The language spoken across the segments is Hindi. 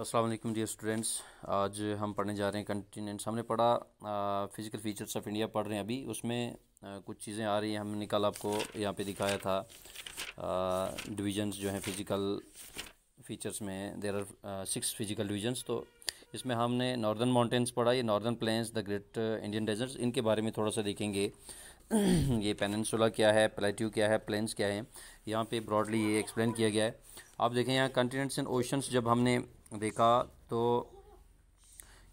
अस्सलाम वालेकुम डियर स्टूडेंट्स आज हम पढ़ने जा रहे हैं कंटिनेंट्स हमने पढ़ा फिज़िकल फीचर्स ऑफ इंडिया पढ़ रहे हैं अभी उसमें आ, कुछ चीज़ें आ रही हैं हमने कल आपको यहाँ पे दिखाया था डिविजन्स जो हैं फिज़िकल फीचर्स में there are six physical divisions तो इसमें हमने नॉर्दर्न माउंटेंस पढ़ा ये northern plains the great Indian deserts इनके बारे में थोड़ा सा देखेंगे ये पेनन्सोला क्या है प्लेट्यू क्या है प्लेन्स क्या है यहाँ पे ब्रॉडली ये एक्सप्लेन किया गया है आप देखें यहाँ कंटिनेंट्स एंड ओशंस जब हमने देखा तो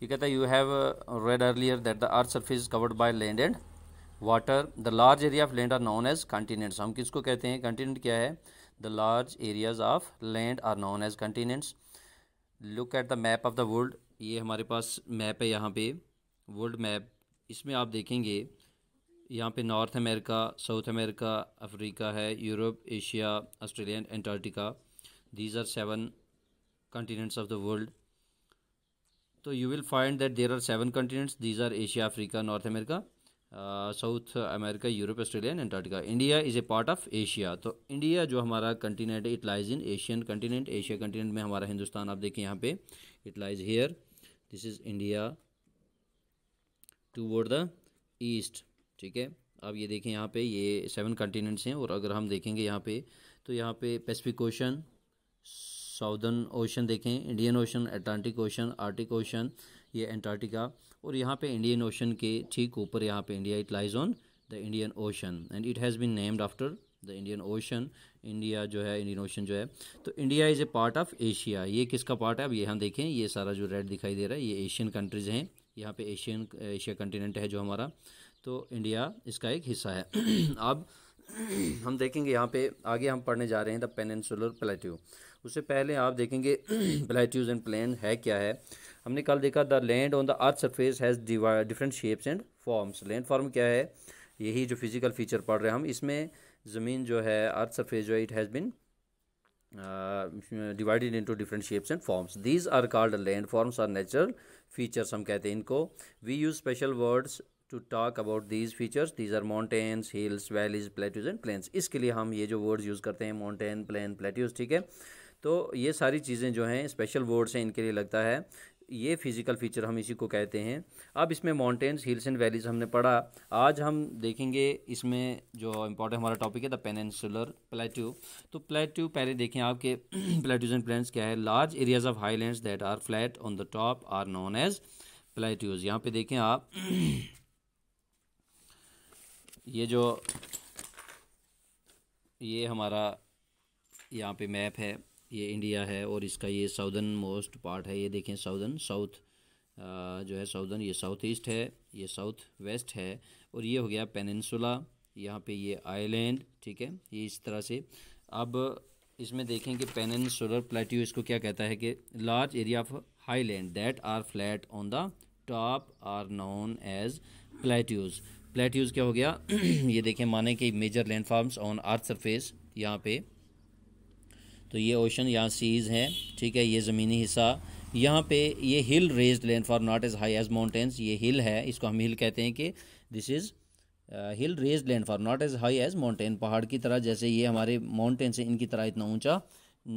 ये कहता है you have read earlier that the earth surface covered by land and water the large area of land are known as continents हम किसको कहते हैं कंटिनेंट क्या है the large areas of land are known as continents look at the map of the world ये हमारे पास मैप है यहाँ पे वर्ल्ड मैप इसमें आप देखेंगे यहाँ पे North America South America Africa है Europe Asia Australia Antarctica these are seven continents of the world so तो you will find that there are seven continents these are asia africa north america uh, South America Europe Australia and Antarctica India is a part of Asia तो इंडिया जो हमारा कंटिनेंट है it lies in Asian continent Asia continent में हमारा हिंदुस्तान आप देखें यहाँ पे it lies here this is India toward the east ठीक है अब ये देखें यहाँ पे ये सेवन कंटिनेंट्स हैं और अगर हम देखेंगे यहाँ पे तो यहाँ पे पैसिफिक ओशन साउदर्न ओशन देखें Indian Ocean Atlantic Ocean Arctic Ocean ये एंटार्टिका और यहाँ पे इंडियन ओशन के ठीक ऊपर यहाँ पे India it lies on the Indian Ocean and it has been named after the Indian Ocean India जो है इंडियन ओशन जो है तो India is a part of Asia ये किसका पार्ट है अब यहाँ देखें ये सारा जो रेड दिखाई दे रहा है ये एशियन कंट्रीज़ हैं यहाँ पे एशियन एशिया कंटिनेंट है जो हमारा तो इंडिया इसका एक हिस्सा है अब हम देखेंगे यहाँ पे आगे हम पढ़ने जा रहे हैं द पेनसुलर प्लेट्यू उससे पहले आप देखेंगे प्लेट्यूज एंड प्लेन है क्या है हमने कल देखा the land on the earth surface has different shapes and forms landform क्या है यही जो फिज़िकल फीचर पढ़ रहे हैं हम इसमें ज़मीन जो है अर्थ सरफेस जो है it has been divided into different shapes and forms these are called landforms or natural features हम कहते हैं इनको we use special words to talk about these features these are mountains hills valleys plateaus and plains इसके लिए हम ये जो वर्ड्स यूज़ करते हैं माउंटेन प्लेन प्लेट्यूज ठीक है तो ये सारी चीज़ें जो हैं स्पेशल वर्ड्स हैं इनके लिए लगता है ये फिज़िकल फ़ीचर हम इसी को कहते हैं अब इसमें माउंटेन्स हिल्स एंड वैलीज हमने पढ़ा आज हम देखेंगे इसमें जो इम्पोर्टेंट हमारा टॉपिक है द पेनसुलर प्लेट्यू तो प्लेट्यू पहले देखें आपके प्लेट्यूज एंड प्लेन्स क्या है large areas of highland that are flat on the top are known as plateaus यहाँ पे देखें आप ये जो ये हमारा यहाँ पे मैप है ये इंडिया है और इसका ये साउदर्न मोस्ट पार्ट है ये देखें साउदर्न साउथ जो है साउदर्न ये साउथ ईस्ट है ये साउथ वेस्ट है और ये हो गया पेनिनसुला यहाँ पे ये आइलैंड ठीक है ये इस तरह से अब इसमें देखें कि पेनिनसुलर प्लेट्यू इसको क्या कहता है कि large area of highland that are flat on the top are known as plateaus plateaus क्या हो गया ये देखें माने कि major landforms on earth surface यहाँ पे तो ये ओशन यहाँ सीज़ हैं ठीक है ये ज़मीनी हिस्सा यहाँ पे ये hill raised land for not as high as mountains ये हिल है इसको हम हिल कहते हैं कि this is hill raised land for not as high as mountain पहाड़ की तरह जैसे ये हमारे माउंटेन्स हैं इनकी तरह इतना ऊंचा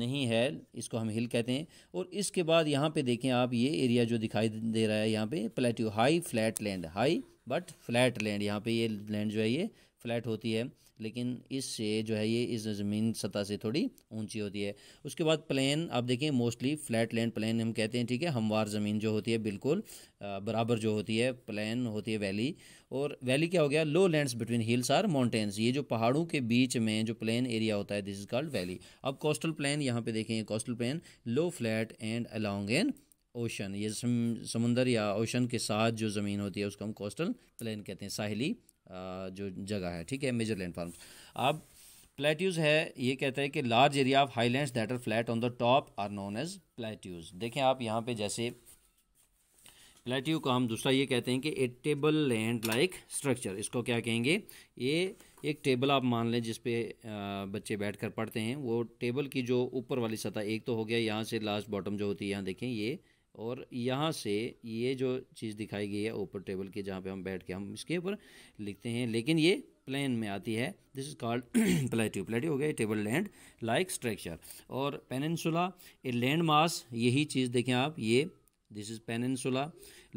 नहीं है इसको हम हिल कहते हैं और इसके बाद यहाँ पे देखें आप ये एरिया जो दिखाई दे रहा है यहाँ पे plateau high flat land high but flat land यहाँ पे ये लैंड जो है ये फ्लैट होती है लेकिन इससे जो है ये इस ज़मीन सतह से थोड़ी ऊंची होती है उसके बाद प्लेन आप देखें मोस्टली फ्लैट लैंड प्लेन हम कहते हैं ठीक है हमवार ज़मीन जो होती है बिल्कुल बराबर जो होती है प्लेन होती है वैली और वैली क्या हो गया low lands between hills or mountains ये जो पहाड़ों के बीच में जो प्लेन एरिया होता है दिस इज कॉल्ड वैली अब कोस्टल प्लेन यहाँ पर देखें coastal plain low flat and along an ocean ये समुंदर या ओशन के साथ जो ज़मीन होती है उसको हम कोस्टल प्लेन कहते हैं साहिली जो जगह है ठीक है मेजर लैंड फार्म अब प्लेट्यूज है ये कहता है कि large area of highlands that are flat on the top are known as plateaus देखें आप यहाँ पे जैसे प्लेट्यू को हम दूसरा ये कहते हैं कि a table land like structure इसको क्या कहेंगे ये एक टेबल आप मान लें जिस पे बच्चे कर पढ़ते हैं वो टेबल की जो ऊपर वाली सतह एक तो हो गया यहाँ से लास्ट बॉटम जो होती है यहाँ देखें ये और यहाँ से ये जो चीज़ दिखाई गई है ऊपर टेबल के जहाँ पे हम बैठ के हम इसके ऊपर लिखते हैं लेकिन ये प्लेन में आती है this is called plateau plateau हो गया टेबल लैंड लाइक स्ट्रक्चर और पेनसुला ए लैंड मास यही चीज़ देखें आप ये this is peninsula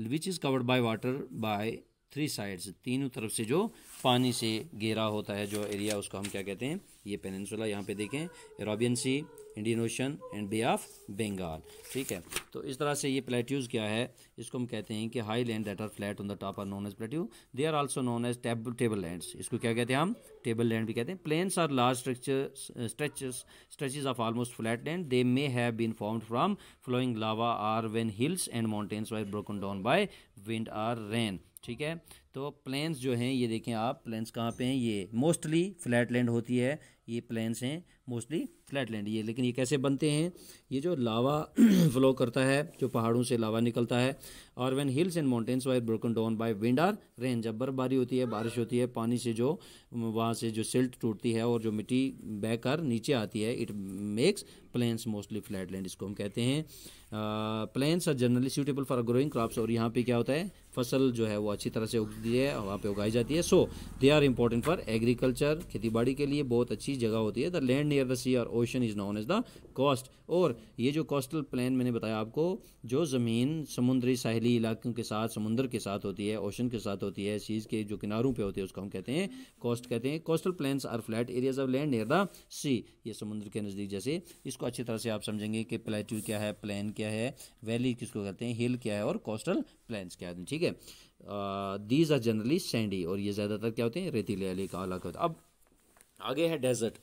which is covered by water by three sides तीनों तरफ से जो पानी से घेरा होता है जो एरिया उसको हम क्या कहते हैं ये पेनसुला यहाँ पे देखें Arabian Sea Indian Ocean and Bay of Bengal ठीक है तो इस तरह से ये प्लेट्यूज़ क्या है इसको हम कहते हैं कि high land that are flat on the top are known as plateau they are also known as table table lands इसको क्या कहते हैं हम टेबल लैंड भी कहते हैं plains are large structure stretch stretches of almost flat land they may have been formed from flowing lava or when hills and mountains were broken down by wind or rain ठीक है तो प्लेन्स जो हैं ये देखें आप प्लेन्स कहाँ पे हैं ये मोस्टली फ्लैट लैंड होती है ये प्लेन्स हैं मोस्टली फ्लैट लैंड ये लेकिन ये कैसे बनते हैं ये जो लावा फ्लो करता है जो पहाड़ों से लावा निकलता है और when hills and mountains were broken down by wind or rain जब बर्फबारी होती है बारिश होती है पानी से जो वहाँ से जो सिल्ट टूटती है और जो मिट्टी बह कर नीचे आती है it makes plains mostly flat land इसको हम कहते हैं plains are generally suitable for growing crops और यहाँ पे क्या होता है फसल जो है वो अच्छी तरह से उगती है वहाँ पे उगाई जाती है so they are important for agriculture खेती बाड़ी के लिए बहुत अच्छी जगह होती है the land near the sea और ocean is known as the coast और ये जो कोस्टल प्लान मैंने बताया आपको जो ज़मीन समुद्री साहली इलाकों के साथ समुंदर के साथ होती है ओशन के साथ होती है सीज़ के जो किनारों पे होती है उसको हम कहते हैं कोस्ट कहते हैं coastal plains are flat areas of land near the sea ये समुद्र के नज़दीक जैसे इसको अच्छी तरह से आप समझेंगे कि प्लेट्यू क्या है प्लान क्या है वैली किसको कहते हैं हिल क्या है और कोस्टल प्लान क्या है ठीक है दीज आर जनरली सैंडी और ये ज़्यादातर क्या होते हैं रेतीले अलग होता है अब आगे है desert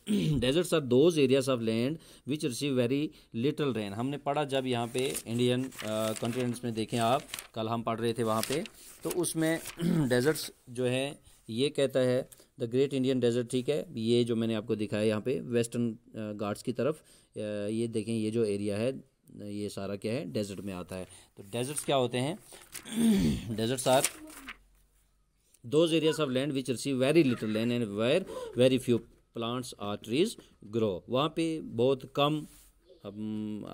deserts are those areas of land which receive very little rain हमने पढ़ा जब यहाँ पे इंडियन कॉन्टिनेंट्स uh, में देखें आप कल हम पढ़ रहे थे वहाँ पे तो उसमें डेजर्ट्स जो है ये कहता है द ग्रेट इंडियन डेजर्ट ठीक है ये जो मैंने आपको दिखाया यहाँ पे वेस्टर्न uh, की तरफ uh, ये देखें ये जो एरिया है ये सारा क्या है डेजर्ट में आता है तो डेजर्ट्स क्या होते हैं deserts are those areas of land which receive very little land and where very few plants or trees grow वहाँ पे बहुत कम अब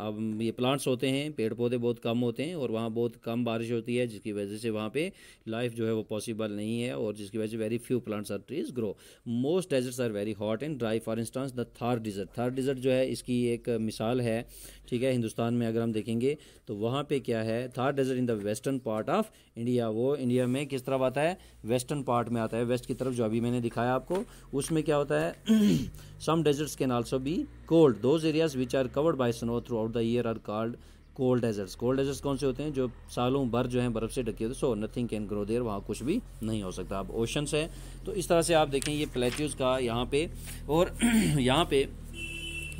अब ये प्लांट्स होते हैं पेड़ पौधे बहुत कम होते हैं और वहाँ बहुत कम बारिश होती है जिसकी वजह से वहाँ पे लाइफ जो है वो पॉसिबल नहीं है और जिसकी वजह से very few plants or trees grow most deserts are very hot and dry for instance the Thar desert Thar desert जो है इसकी एक मिसाल है ठीक है हिंदुस्तान में अगर हम देखेंगे तो वहाँ पर क्या है Thar desert in the western part of India वो इंडिया में किस तरफ आता है वेस्टर्न पार्ट में आता है वेस्ट की तरफ जो अभी मैंने दिखाया आपको उसमें क्या होता है some deserts can also be cold those areas which are covered by snow throughout the year are called cold deserts cold deserts कौन से होते हैं जो सालों भर जो है बर्फ़ से ढके होते हैं so nothing can grow there वहाँ कुछ भी नहीं हो सकता अब ओशंस है तो इस तरह से आप देखें ये प्लेट्यूज़ का यहाँ पे और यहाँ पे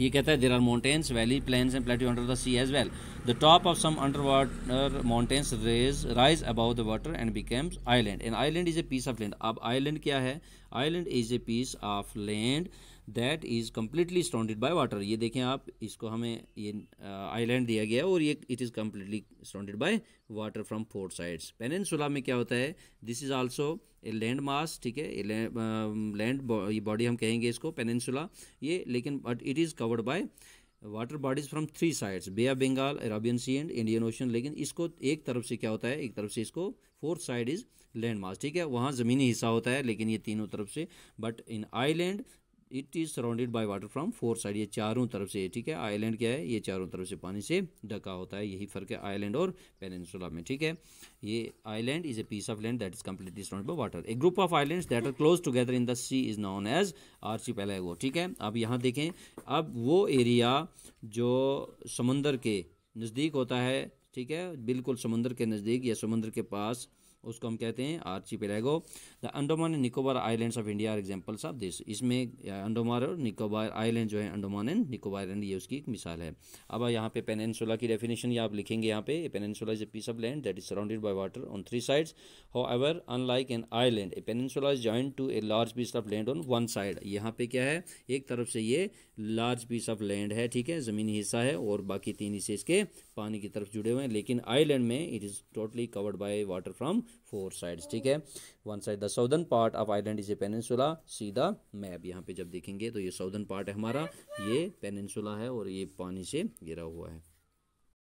ये कहता है there are mountains valley plains and plateau under the sea as well the top of some under water mountains raise rise above the water and becomes island and island is a piece of land अब आईलैंड क्या है island is a piece of land that is completely stranded by water ये देखें आप इसको हमें ये आईलैंड दिया गया है और ये it is completely stranded by water from four sides peninsula में क्या होता है this is also a land mass ठीक है लैंड बॉडी um, हम कहेंगे इसको पेनसुला ये लेकिन but it is covered by water bodies from three sides Bay of Bengal Arabian Sea and Indian Ocean लेकिन इसको एक तरफ से क्या होता है एक तरफ से इसको fourth side is land mass ठीक है वहाँ ज़मीनी हिस्सा होता है लेकिन ये तीनों तरफ से but in island it is surrounded by water from four side ये चारों तरफ से ठीक है आइलैंड क्या है ये चारों तरफ से पानी से ढका होता है यही फ़र्क है आइलैंड और पेनसुला में ठीक है ये island is a piece of land that is completely surrounded by water a group of island that are close together in the sea is known as है वो ठीक है अब यहाँ देखें अब वो एरिया जो समंदर के नज़दीक होता है ठीक है बिल्कुल समुंदर के नज़दीक या समुंदर के पास उसको हम कहते हैं archipelago the Andaman and Nicobar island of India are examples of this इसमें अंडोमान और निकोबार आइलैंड जो है अंडोमान एंड निकोबार आइलैंड ये उसकी एक मिसाल है अब यहाँ पे पेनसोला की डेफिनेशन ये आप लिखेंगे यहाँ पे peninsula is a piece of land that is surrounded by water on three sides however unlike an island a peninsula is joint to a large piece of land on one side यहाँ पे क्या है एक तरफ से ये लार्ज पीस ऑफ लैंड है ठीक है ज़मीनी हिस्सा है और बाकी तीन हिस्से इसके पानी की तरफ जुड़े हुए हैं लेकिन आईलैंड में it is totally covered by water from four sides ठीक है one side the southern part of island is a peninsula सीधा मैप यहाँ पे जब देखेंगे तो ये साउदर्न पार्ट है हमारा ये पेनिनसुला है और ये पानी से घिरा हुआ है